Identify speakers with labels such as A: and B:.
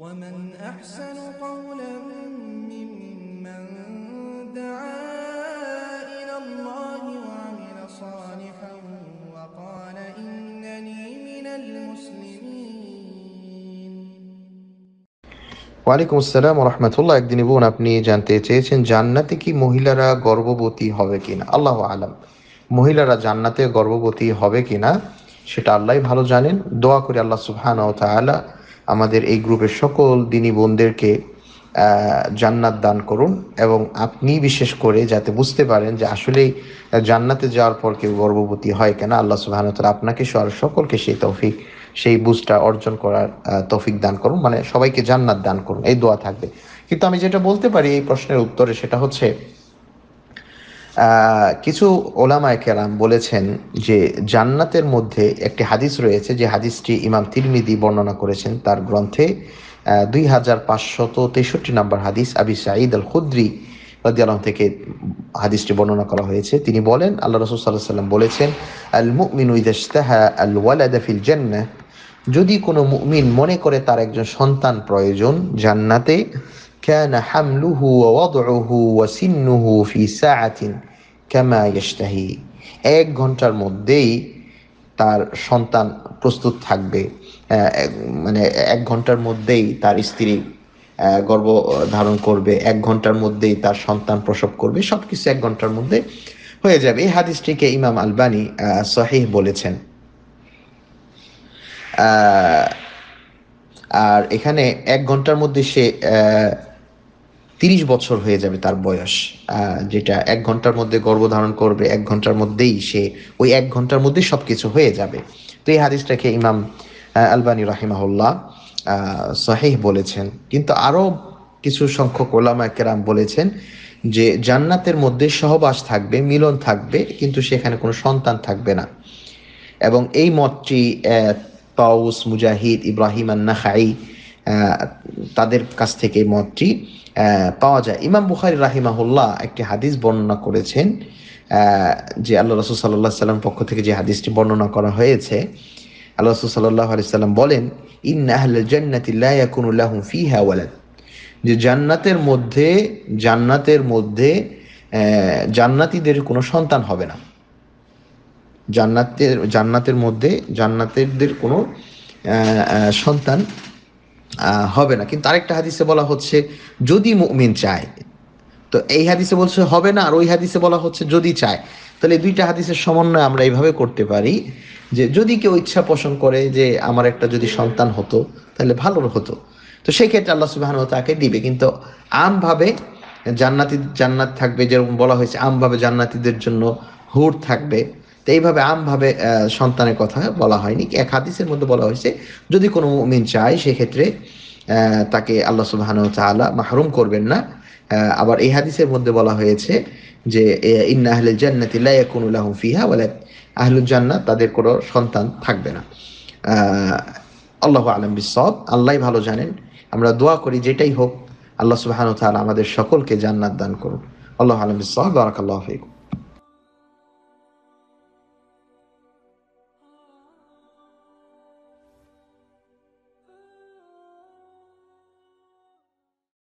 A: ওয়ালাইকুম আসসালাম রহমতুল্লাহ একদিন বোন আপনি জানতে চেয়েছেন জান্নাতে কি মহিলারা গর্ভবতী হবে কিনা আল্লাহ আলম মহিলারা জান্নাতে গর্ভবতী হবে কিনা সেটা আল্লাহ ভালো জানেন দোয়া করে আল্লাহ সুবহান আমাদের এই গ্রুপের সকল দিনী বোনদেরকে জান্নাত দান করুন এবং আপনি বিশেষ করে যাতে বুঝতে পারেন যে আসলেই জান্নাতে যাওয়ার পর কেউ গর্ভবতী হয় কেন আল্লাহ সুবাহ আপনাকে আর সকলকে সেই তৌফিক সেই বুঝটা অর্জন করার তৌফিক দান করুন মানে সবাইকে জান্নাত দান করুন এই দোয়া থাকবে কিন্তু আমি যেটা বলতে পারি এই প্রশ্নের উত্তরে সেটা হচ্ছে কিছু ওলামায় কেরাম বলেছেন যে জান্নাতের মধ্যে একটি হাদিস রয়েছে যে হাদিসটি ইমাম তিরমিদি বর্ণনা করেছেন তার গ্রন্থে দুই হাজার পাঁচশত তেষট্টি নম্বর হাদিস আবি সাঈদ আল খুদ্রি রাদিয়ালাম থেকে হাদিসটি বর্ণনা করা হয়েছে তিনি বলেন আল্লাহ রসুল সাল্লাহ সাল্লাম বলেছেন আল মুমিন উইদাস্তাহা আল ওয়ালাদাফিল ফিল যদি কোনো মুমিন মনে করে তার একজন সন্তান প্রয়োজন জান্নাতে كان حمله ووضعه وسنه في ساعة كما يشتهي এক ঘন্টার মধ্যেই তার সন্তান প্রস্তুত থাকবে মানে এক ঘন্টার মধ্যেই তার স্ত্রী গর্ব ধারণ করবে এক ঘন্টার মধ্যেই তার সন্তান প্রসব করবে সব কিছু এক ঘন্টার মধ্যে হয়ে যাবে এই হাদিসটিকে ইমাম আলবানি সহেহ বলেছেন আর এখানে এক ঘন্টার মধ্যে সে তিরিশ বছর হয়ে যাবে তার বয়স যেটা এক ঘন্টার মধ্যে গর্ভধারণ করবে এক ঘন্টার মধ্যেই সে ওই এক ঘন্টার মধ্যে সব কিছু হয়ে যাবে তো এই হাদিসটাকে ইমাম আলবানি রাহিমাহুল্লাহ সাহেহ বলেছেন কিন্তু আরও কিছু সংখ্যক ওলামা কেরাম বলেছেন যে জান্নাতের মধ্যে সহবাস থাকবে মিলন থাকবে কিন্তু সেখানে কোনো সন্তান থাকবে না এবং এই মতটি তাউস মুজাহিদ ইব্রাহিম আন্না খাই তাদের কাছ থেকে এই মতটি পাওয়া যায় ইমাম বুখারি রাহিমাহুল্লাহ একটি হাদিস বর্ণনা করেছেন যে আল্লাহ রসুল সাল্লাহ সাল্লাম পক্ষ থেকে যে হাদিসটি বর্ণনা করা হয়েছে আল্লাহ রসুল সাল্লাহ আলি সাল্লাম বলেন ইন ফি হ্যাওয়ালাদ যে জান্নাতের মধ্যে জান্নাতের মধ্যে জান্নাতিদের কোনো সন্তান হবে না জান্নাতের জান্নাতের মধ্যে জান্নাতেরদের কোনো সন্তান হবে না কিন্তু আরেকটা হাদিসে বলা হচ্ছে যদি মুমিন চায় তো এই হাদিসে বলছে হবে না আর ওই হাদিসে বলা হচ্ছে যদি চায় তাহলে দুইটা হাদিসের সমন্বয় আমরা এইভাবে করতে পারি যে যদি কেউ ইচ্ছা পোষণ করে যে আমার একটা যদি সন্তান হতো তাহলে ভালো হতো তো সেই ক্ষেত্রে আল্লাহ সুবাহ তাকে দিবে কিন্তু আমভাবে জান্নাতি জান্নাত থাকবে যেরকম বলা হয়েছে আমভাবে জান্নাতিদের জন্য হুর থাকবে তো এইভাবে আমভাবে সন্তানের কথা বলা হয়নি এক হাদিসের মধ্যে বলা হয়েছে যদি কোনো মিন চায় সেক্ষেত্রে তাকে আল্লাহ সুহান মাহরুম করবেন না আবার এই হাদিসের মধ্যে বলা হয়েছে যে ইন্না আহলে জান্নাতি ফিহা বলে জান্নাত তাদের কোনো সন্তান থাকবে না আল্লাহ আলম বিসব আল্লাহ ভালো জানেন আমরা দোয়া করি যেটাই হোক আল্লাহ সুবাহান তালা আমাদের সকলকে জান্নাত দান করুন আল্লাহ আলম বিসব বারাকাল্লাহ ফিকুম